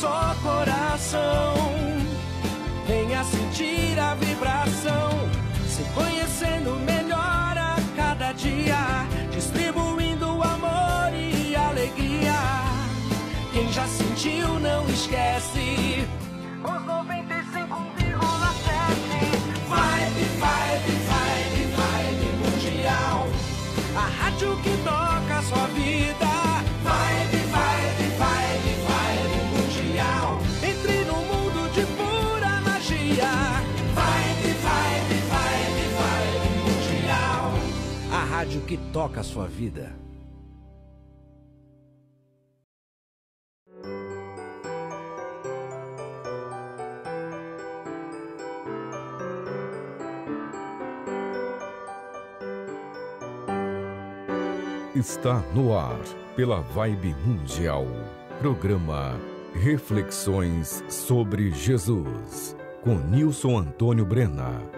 só coração. Venha sentir a vibração, se conhecendo melhor a cada dia, distribuindo amor e alegria. Quem já sentiu não esquece. Os 95,7 Vibe, vibe, vibe, vibe mundial. A rádio que toca sua vida. rádio que toca a sua vida. Está no ar, pela Vibe Mundial. Programa Reflexões sobre Jesus, com Nilson Antônio Brena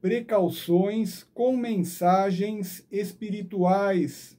precauções com mensagens espirituais.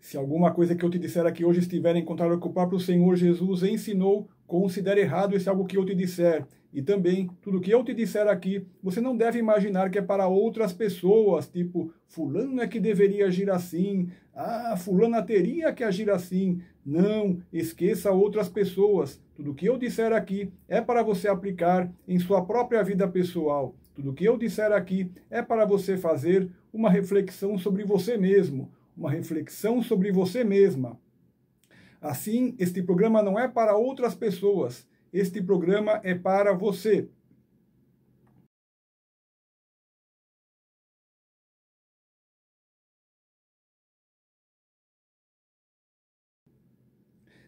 Se alguma coisa que eu te disser aqui hoje estiver em contrário ao que o próprio Senhor Jesus ensinou, considere errado esse algo que eu te disser. E também, tudo que eu te disser aqui, você não deve imaginar que é para outras pessoas, tipo, fulano é que deveria agir assim, ah, fulana teria que agir assim. Não, esqueça outras pessoas. Tudo que eu disser aqui é para você aplicar em sua própria vida pessoal. Tudo o que eu disser aqui é para você fazer uma reflexão sobre você mesmo, uma reflexão sobre você mesma. Assim, este programa não é para outras pessoas, este programa é para você.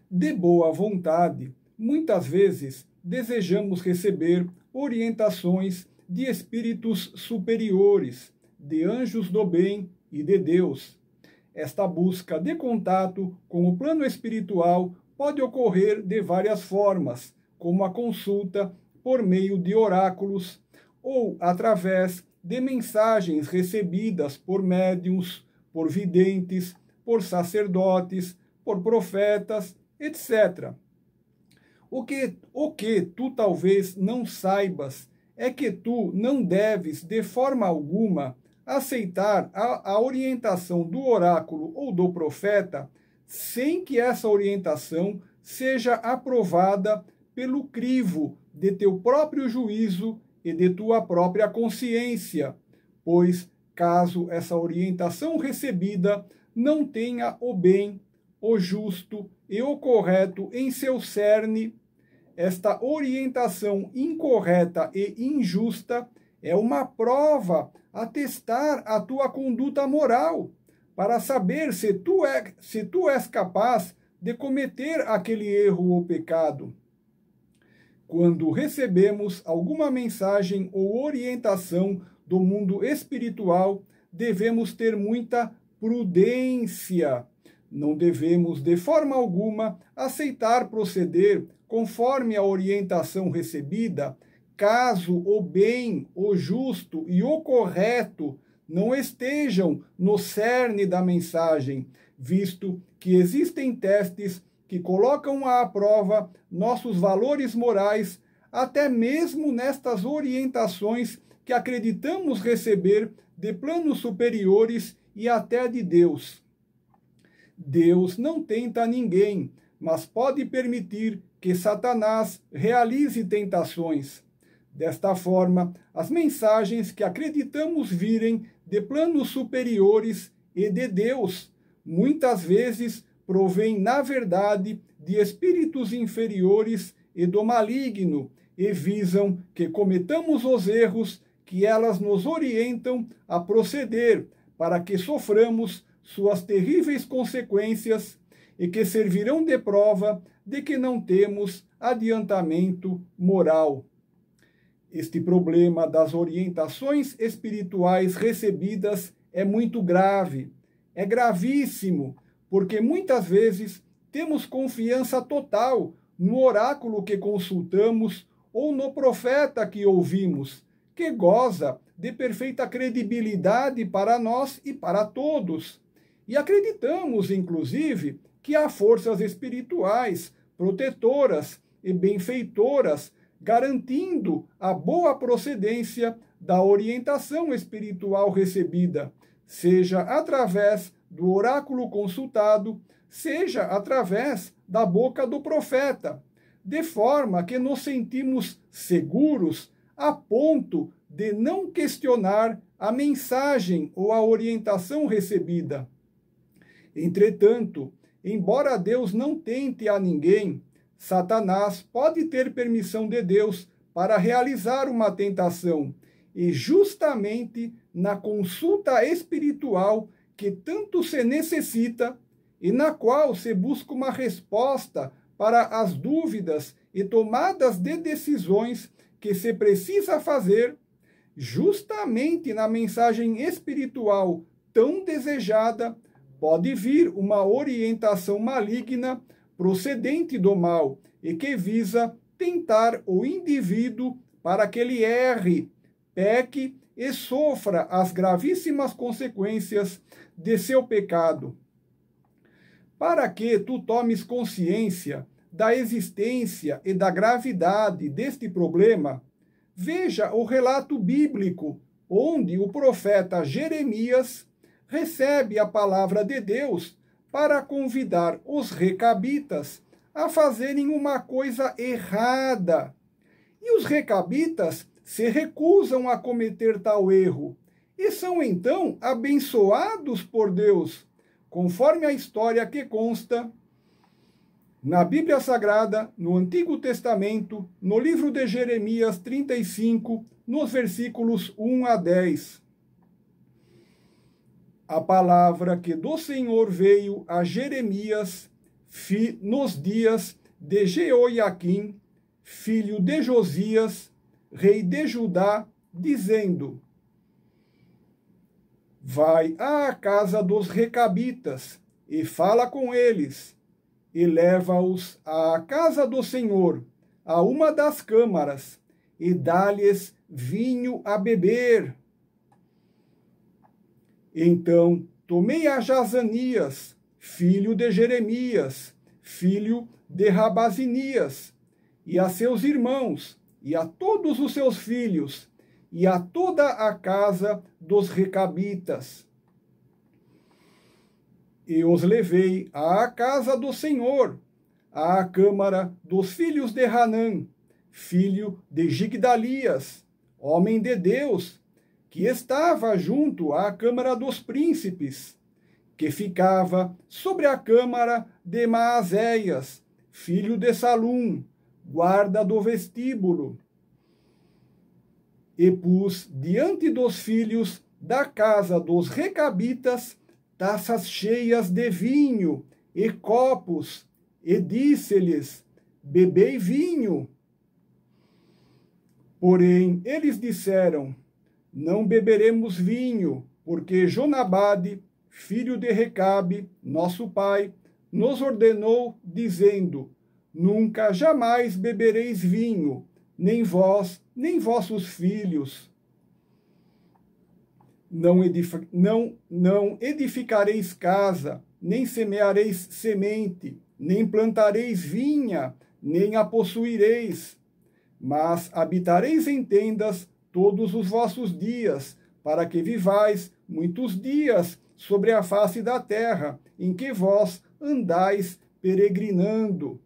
de boa vontade, muitas vezes desejamos receber orientações de espíritos superiores, de anjos do bem e de Deus. Esta busca de contato com o plano espiritual pode ocorrer de várias formas, como a consulta por meio de oráculos ou através de mensagens recebidas por médiums, por videntes, por sacerdotes, por profetas, etc. O que, o que tu talvez não saibas é que tu não deves, de forma alguma, aceitar a, a orientação do oráculo ou do profeta sem que essa orientação seja aprovada pelo crivo de teu próprio juízo e de tua própria consciência, pois, caso essa orientação recebida não tenha o bem, o justo e o correto em seu cerne, esta orientação incorreta e injusta é uma prova a testar a tua conduta moral, para saber se tu, é, se tu és capaz de cometer aquele erro ou pecado. Quando recebemos alguma mensagem ou orientação do mundo espiritual, devemos ter muita prudência não devemos, de forma alguma, aceitar proceder conforme a orientação recebida, caso o bem, o justo e o correto não estejam no cerne da mensagem, visto que existem testes que colocam à prova nossos valores morais, até mesmo nestas orientações que acreditamos receber de planos superiores e até de Deus. Deus não tenta ninguém, mas pode permitir que Satanás realize tentações. Desta forma, as mensagens que acreditamos virem de planos superiores e de Deus, muitas vezes provém, na verdade, de espíritos inferiores e do maligno, e visam que cometamos os erros que elas nos orientam a proceder, para que soframos suas terríveis consequências e que servirão de prova de que não temos adiantamento moral. Este problema das orientações espirituais recebidas é muito grave, é gravíssimo, porque muitas vezes temos confiança total no oráculo que consultamos ou no profeta que ouvimos, que goza de perfeita credibilidade para nós e para todos. E acreditamos, inclusive, que há forças espirituais protetoras e benfeitoras garantindo a boa procedência da orientação espiritual recebida, seja através do oráculo consultado, seja através da boca do profeta, de forma que nos sentimos seguros a ponto de não questionar a mensagem ou a orientação recebida. Entretanto, embora Deus não tente a ninguém, Satanás pode ter permissão de Deus para realizar uma tentação, e justamente na consulta espiritual que tanto se necessita e na qual se busca uma resposta para as dúvidas e tomadas de decisões que se precisa fazer, justamente na mensagem espiritual tão desejada, Pode vir uma orientação maligna procedente do mal e que visa tentar o indivíduo para que ele erre, peque e sofra as gravíssimas consequências de seu pecado. Para que tu tomes consciência da existência e da gravidade deste problema, veja o relato bíblico onde o profeta Jeremias recebe a palavra de Deus para convidar os recabitas a fazerem uma coisa errada. E os recabitas se recusam a cometer tal erro e são então abençoados por Deus, conforme a história que consta na Bíblia Sagrada, no Antigo Testamento, no livro de Jeremias 35, nos versículos 1 a 10 a palavra que do Senhor veio a Jeremias nos dias de Jeoiaquim, filho de Josias, rei de Judá, dizendo: Vai à casa dos recabitas e fala com eles, e leva-os à casa do Senhor, a uma das câmaras, e dá-lhes vinho a beber então tomei a Jazanias, filho de Jeremias, filho de Rabazinias, e a seus irmãos, e a todos os seus filhos, e a toda a casa dos recabitas. E os levei à casa do Senhor, à câmara dos filhos de Hanã, filho de Jigdalias, homem de Deus, que estava junto à Câmara dos Príncipes, que ficava sobre a Câmara de Maazéias, filho de Salum, guarda do vestíbulo. E pus diante dos filhos da casa dos recabitas taças cheias de vinho e copos, e disse-lhes: Bebei vinho. Porém, eles disseram: não beberemos vinho, porque Jonabade, filho de Recabe, nosso pai, nos ordenou, dizendo: Nunca jamais bebereis vinho, nem vós, nem vossos filhos. Não, não, não edificareis casa, nem semeareis semente, nem plantareis vinha, nem a possuireis, mas habitareis em tendas todos os vossos dias, para que vivais muitos dias sobre a face da terra, em que vós andais peregrinando.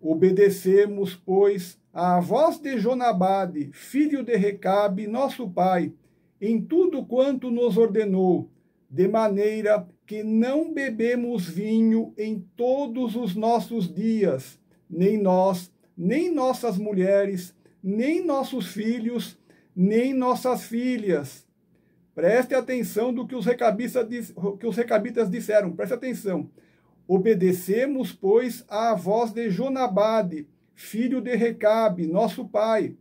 Obedecemos, pois, à voz de Jonabade, filho de Recabe, nosso pai, em tudo quanto nos ordenou, de maneira que não bebemos vinho em todos os nossos dias, nem nós, nem nossas mulheres, nem nossos filhos, nem nossas filhas. Preste atenção do que os, recabistas, que os recabitas disseram, preste atenção. Obedecemos, pois, à voz de Jonabade, filho de Recabe, nosso pai,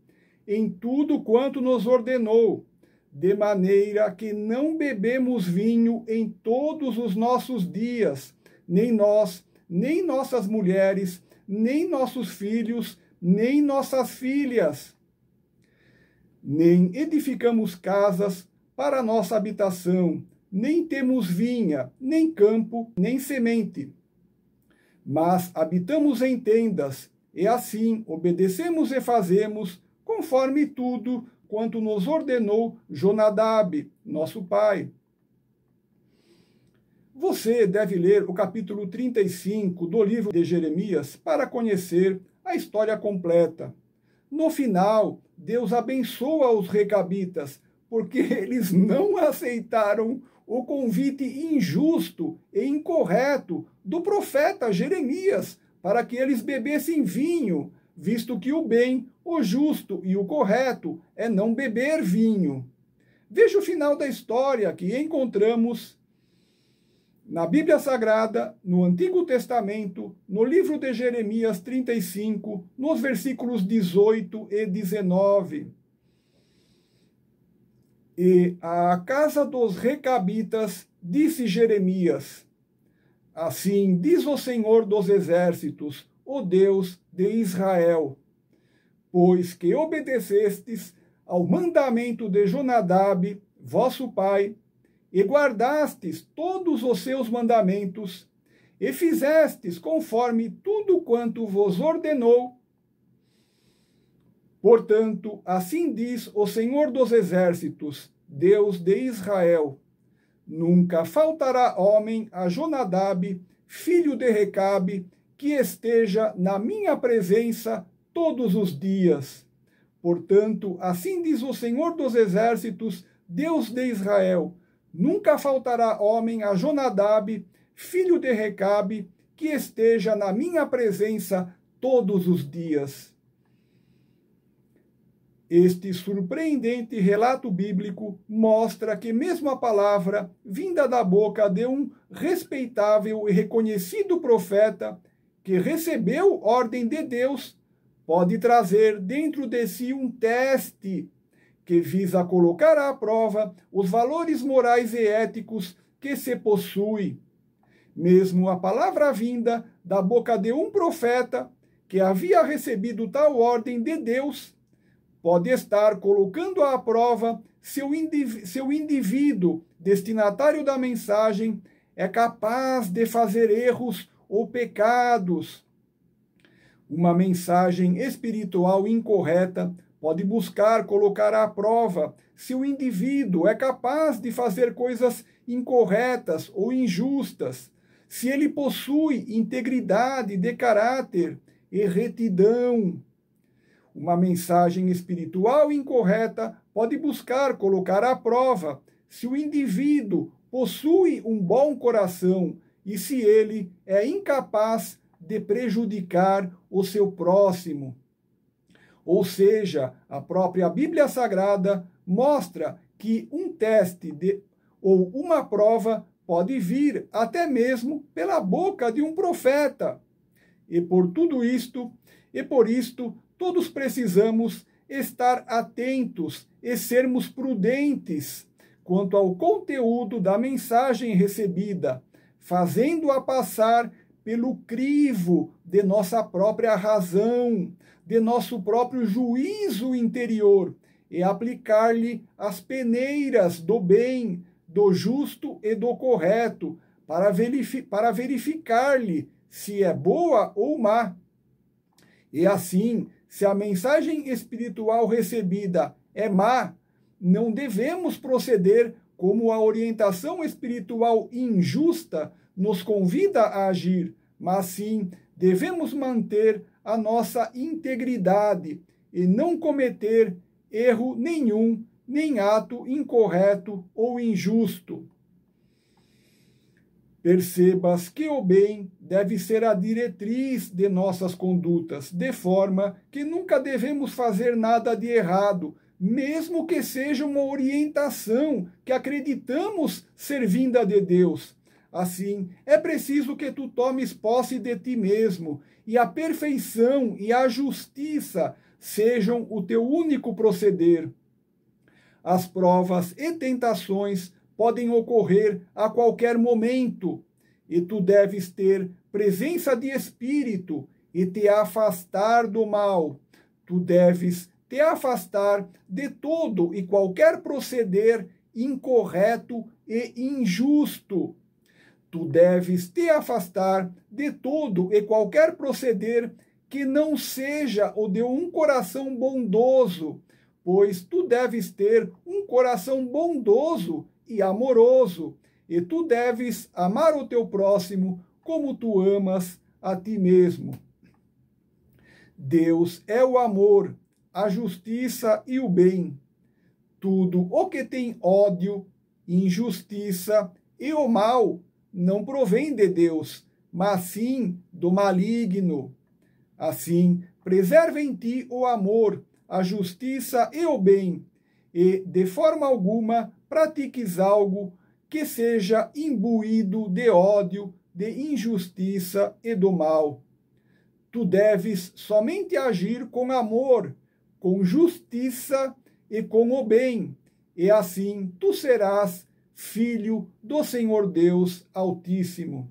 em tudo quanto nos ordenou, de maneira que não bebemos vinho em todos os nossos dias, nem nós, nem nossas mulheres, nem nossos filhos, nem nossas filhas, nem edificamos casas para nossa habitação, nem temos vinha, nem campo, nem semente. Mas habitamos em tendas, e assim obedecemos e fazemos, conforme tudo quanto nos ordenou Jonadab, nosso pai. Você deve ler o capítulo 35 do livro de Jeremias para conhecer a história completa. No final, Deus abençoa os recabitas, porque eles não aceitaram o convite injusto e incorreto do profeta Jeremias para que eles bebessem vinho, visto que o bem, o justo e o correto é não beber vinho. Veja o final da história que encontramos na Bíblia Sagrada, no Antigo Testamento, no livro de Jeremias 35, nos versículos 18 e 19. E à casa dos recabitas disse Jeremias: Assim diz o Senhor dos exércitos, o Deus de Israel: Pois que obedecestes ao mandamento de Jonadab, vosso pai, e guardastes todos os seus mandamentos, e fizestes conforme tudo quanto vos ordenou. Portanto, assim diz o Senhor dos Exércitos, Deus de Israel: Nunca faltará homem a Jonadab, filho de Recabe, que esteja na minha presença todos os dias. Portanto, assim diz o Senhor dos Exércitos, Deus de Israel: Nunca faltará homem a Jonadab, filho de Recabe, que esteja na minha presença todos os dias. Este surpreendente relato bíblico mostra que, mesmo a palavra vinda da boca de um respeitável e reconhecido profeta, que recebeu ordem de Deus, pode trazer dentro de si um teste que visa colocar à prova os valores morais e éticos que se possui. Mesmo a palavra vinda da boca de um profeta que havia recebido tal ordem de Deus pode estar colocando à prova se o seu indivíduo destinatário da mensagem é capaz de fazer erros ou pecados. Uma mensagem espiritual incorreta pode buscar colocar à prova se o indivíduo é capaz de fazer coisas incorretas ou injustas, se ele possui integridade de caráter e retidão. Uma mensagem espiritual incorreta pode buscar colocar à prova se o indivíduo possui um bom coração e se ele é incapaz de prejudicar o seu próximo. Ou seja, a própria Bíblia Sagrada mostra que um teste de, ou uma prova pode vir até mesmo pela boca de um profeta. E por tudo isto, e por isto, todos precisamos estar atentos e sermos prudentes quanto ao conteúdo da mensagem recebida, fazendo-a passar pelo crivo de nossa própria razão, de nosso próprio juízo interior e aplicar-lhe as peneiras do bem, do justo e do correto, para, verifi para verificar-lhe se é boa ou má. E assim, se a mensagem espiritual recebida é má, não devemos proceder como a orientação espiritual injusta nos convida a agir, mas sim devemos manter a nossa integridade e não cometer erro nenhum, nem ato incorreto ou injusto. Percebas que o bem deve ser a diretriz de nossas condutas, de forma que nunca devemos fazer nada de errado, mesmo que seja uma orientação que acreditamos ser vinda de Deus. Assim, é preciso que tu tomes posse de ti mesmo e a perfeição e a justiça sejam o teu único proceder. As provas e tentações podem ocorrer a qualquer momento, e tu deves ter presença de espírito e te afastar do mal. Tu deves te afastar de todo e qualquer proceder incorreto e injusto. Tu deves te afastar de todo e qualquer proceder que não seja o de um coração bondoso, pois tu deves ter um coração bondoso e amoroso, e tu deves amar o teu próximo como tu amas a ti mesmo. Deus é o amor, a justiça e o bem. Tudo o que tem ódio, injustiça e o mal não provém de Deus, mas sim do maligno. Assim, preserva em ti o amor, a justiça e o bem, e, de forma alguma, pratiques algo que seja imbuído de ódio, de injustiça e do mal. Tu deves somente agir com amor, com justiça e com o bem, e assim tu serás filho do Senhor Deus Altíssimo.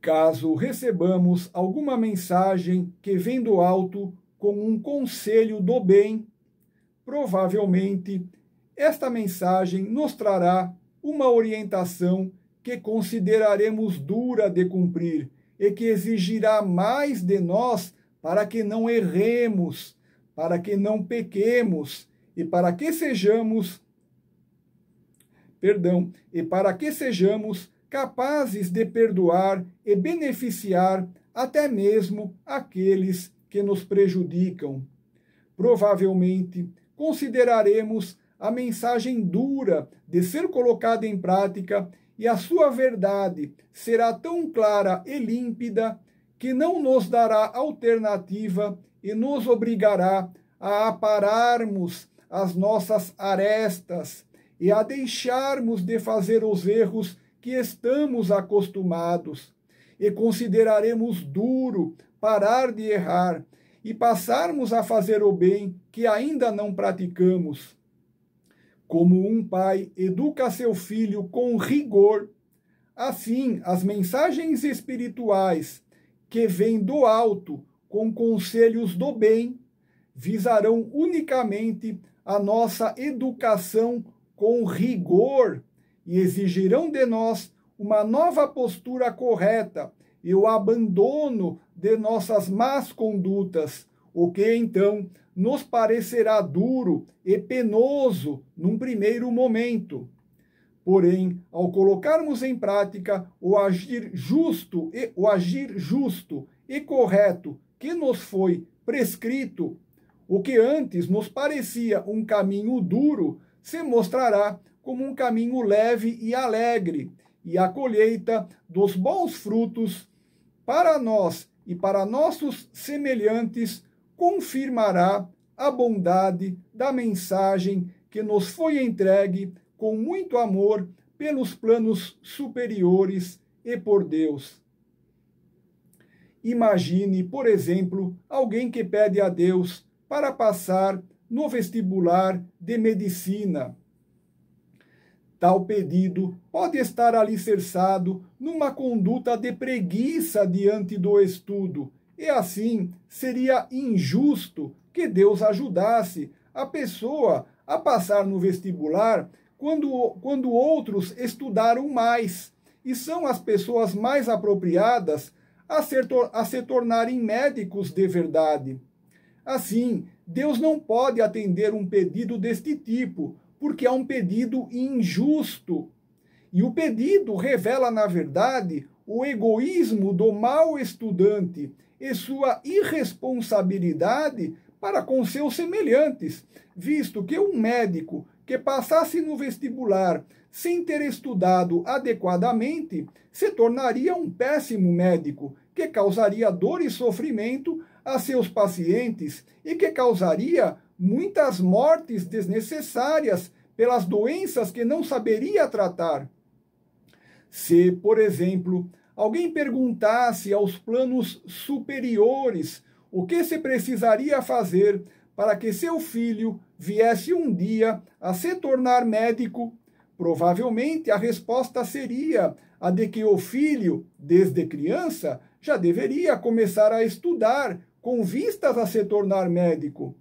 Caso recebamos alguma mensagem que vem do alto com um conselho do bem, provavelmente esta mensagem nos trará uma orientação que consideraremos dura de cumprir e que exigirá mais de nós para que não erremos, para que não pequemos e para que sejamos perdão, e para que sejamos capazes de perdoar e beneficiar até mesmo aqueles que nos prejudicam. Provavelmente consideraremos a mensagem dura de ser colocada em prática e a sua verdade será tão clara e límpida que não nos dará alternativa e nos obrigará a apararmos as nossas arestas e a deixarmos de fazer os erros que estamos acostumados, e consideraremos duro parar de errar e passarmos a fazer o bem que ainda não praticamos. Como um pai educa seu filho com rigor, assim as mensagens espirituais que vêm do alto com conselhos do bem visarão unicamente a nossa educação com rigor e exigirão de nós uma nova postura correta e o abandono de nossas más condutas, o que então nos parecerá duro e penoso num primeiro momento. Porém, ao colocarmos em prática o agir justo e o agir justo e correto que nos foi prescrito, o que antes nos parecia um caminho duro se mostrará como um caminho leve e alegre, e a colheita dos bons frutos para nós e para nossos semelhantes confirmará a bondade da mensagem que nos foi entregue com muito amor pelos planos superiores e por Deus. Imagine, por exemplo, alguém que pede a Deus para passar no vestibular de medicina. Tal pedido pode estar alicerçado numa conduta de preguiça diante do estudo, e assim seria injusto que Deus ajudasse a pessoa a passar no vestibular quando, quando outros estudaram mais e são as pessoas mais apropriadas a, ser, a se tornarem médicos de verdade. Assim, Deus não pode atender um pedido deste tipo, porque é um pedido injusto. E o pedido revela, na verdade, o egoísmo do mau estudante e sua irresponsabilidade para com seus semelhantes, visto que um médico que passasse no vestibular sem ter estudado adequadamente se tornaria um péssimo médico, que causaria dor e sofrimento a seus pacientes e que causaria muitas mortes desnecessárias pelas doenças que não saberia tratar. Se, por exemplo, alguém perguntasse aos planos superiores o que se precisaria fazer para que seu filho viesse um dia a se tornar médico, provavelmente a resposta seria a de que o filho, desde criança, já deveria começar a estudar com vistas a se tornar médico.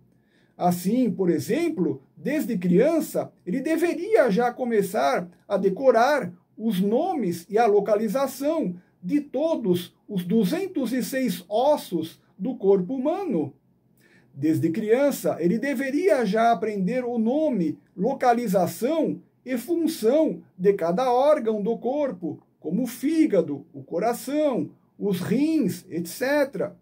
Assim, por exemplo, desde criança, ele deveria já começar a decorar os nomes e a localização de todos os 206 ossos do corpo humano. Desde criança, ele deveria já aprender o nome, localização e função de cada órgão do corpo, como o fígado, o coração, os rins, etc.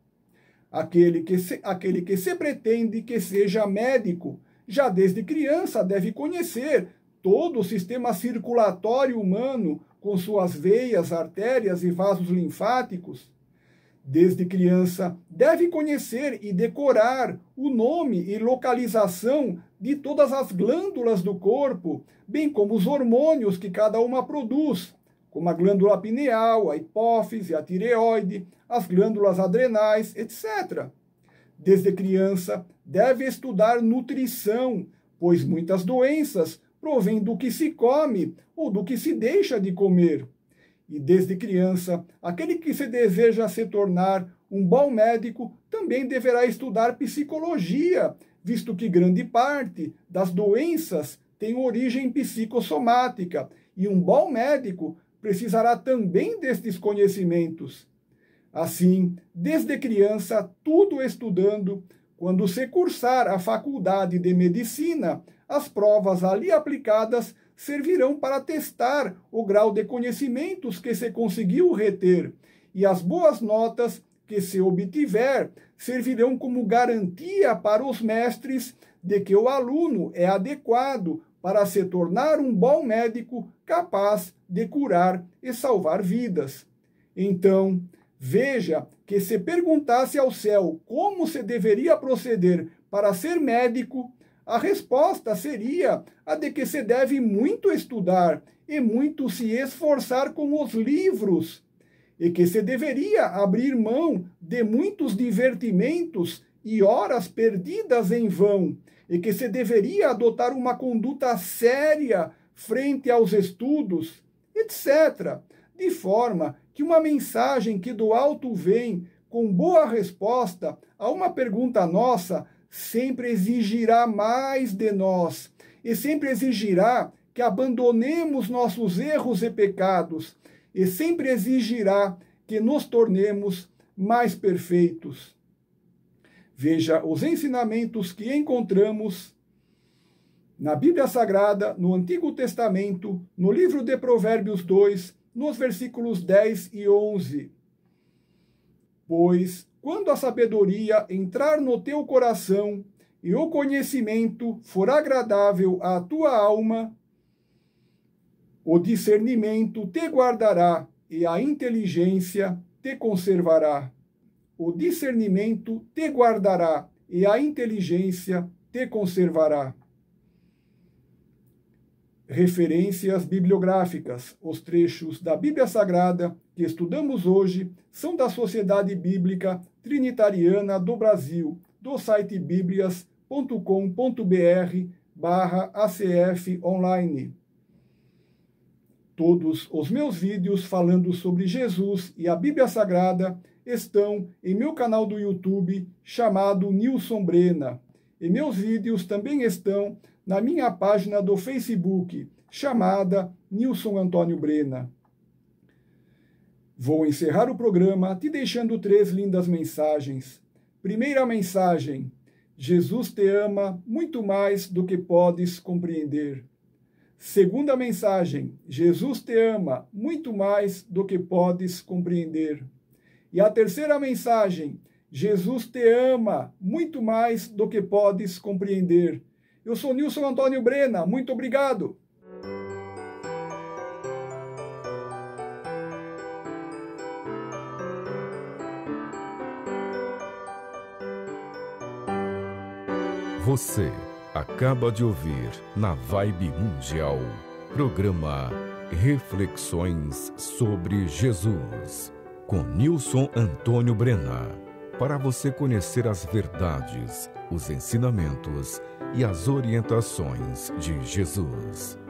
Aquele que, se, aquele que se pretende que seja médico, já desde criança deve conhecer todo o sistema circulatório humano, com suas veias, artérias e vasos linfáticos. Desde criança, deve conhecer e decorar o nome e localização de todas as glândulas do corpo, bem como os hormônios que cada uma produz, como a glândula pineal, a hipófise, a tireoide, as glândulas adrenais, etc. Desde criança, deve estudar nutrição, pois muitas doenças provêm do que se come ou do que se deixa de comer. E desde criança, aquele que se deseja se tornar um bom médico também deverá estudar psicologia, visto que grande parte das doenças tem origem psicossomática, e um bom médico precisará também destes conhecimentos. Assim, desde criança, tudo estudando, quando se cursar a faculdade de medicina, as provas ali aplicadas servirão para testar o grau de conhecimentos que se conseguiu reter, e as boas notas que se obtiver servirão como garantia para os mestres de que o aluno é adequado para se tornar um bom médico capaz de curar e salvar vidas. Então, veja que se perguntasse ao céu como se deveria proceder para ser médico, a resposta seria a de que se deve muito estudar e muito se esforçar com os livros, e que se deveria abrir mão de muitos divertimentos e horas perdidas em vão, e que se deveria adotar uma conduta séria frente aos estudos, etc. De forma que uma mensagem que do alto vem com boa resposta a uma pergunta nossa sempre exigirá mais de nós e sempre exigirá que abandonemos nossos erros e pecados e sempre exigirá que nos tornemos mais perfeitos. Veja os ensinamentos que encontramos na Bíblia Sagrada, no Antigo Testamento, no livro de Provérbios 2, nos versículos 10 e 11. Pois, quando a sabedoria entrar no teu coração e o conhecimento for agradável à tua alma, o discernimento te guardará e a inteligência te conservará. O discernimento te guardará e a inteligência te conservará. Referências bibliográficas. Os trechos da Bíblia Sagrada que estudamos hoje são da Sociedade Bíblica Trinitariana do Brasil, do site biblias.com.br barra ACF Online. Todos os meus vídeos falando sobre Jesus e a Bíblia Sagrada estão em meu canal do YouTube chamado Nilson Brena. E meus vídeos também estão na minha página do Facebook, chamada Nilson Antônio Brena. Vou encerrar o programa te deixando três lindas mensagens. Primeira mensagem: Jesus te ama muito mais do que podes compreender. Segunda mensagem: Jesus te ama muito mais do que podes compreender. E a terceira mensagem: Jesus te ama muito mais do que podes compreender. Eu sou Nilson Antônio Brena, muito obrigado. Você acaba de ouvir na Vibe Mundial, programa Reflexões sobre Jesus, com Nilson Antônio Brena. Para você conhecer as verdades os ensinamentos e as orientações de Jesus.